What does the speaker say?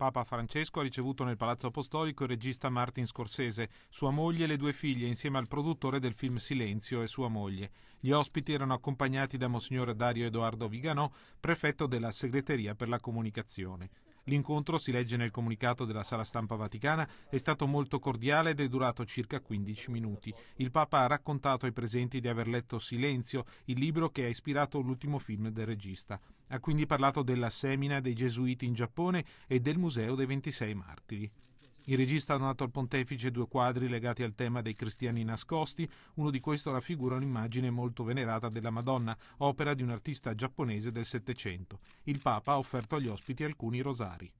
Papa Francesco ha ricevuto nel Palazzo Apostolico il regista Martin Scorsese, sua moglie e le due figlie, insieme al produttore del film Silenzio e sua moglie. Gli ospiti erano accompagnati da Monsignor Dario Edoardo Viganò, prefetto della Segreteria per la Comunicazione. L'incontro, si legge nel comunicato della sala stampa vaticana, è stato molto cordiale ed è durato circa 15 minuti. Il Papa ha raccontato ai presenti di aver letto Silenzio, il libro che ha ispirato l'ultimo film del regista. Ha quindi parlato della semina dei gesuiti in Giappone e del Museo dei 26 Martiri. Il regista ha donato al pontefice due quadri legati al tema dei cristiani nascosti, uno di questi raffigura un'immagine molto venerata della Madonna, opera di un artista giapponese del Settecento. Il Papa ha offerto agli ospiti alcuni rosari.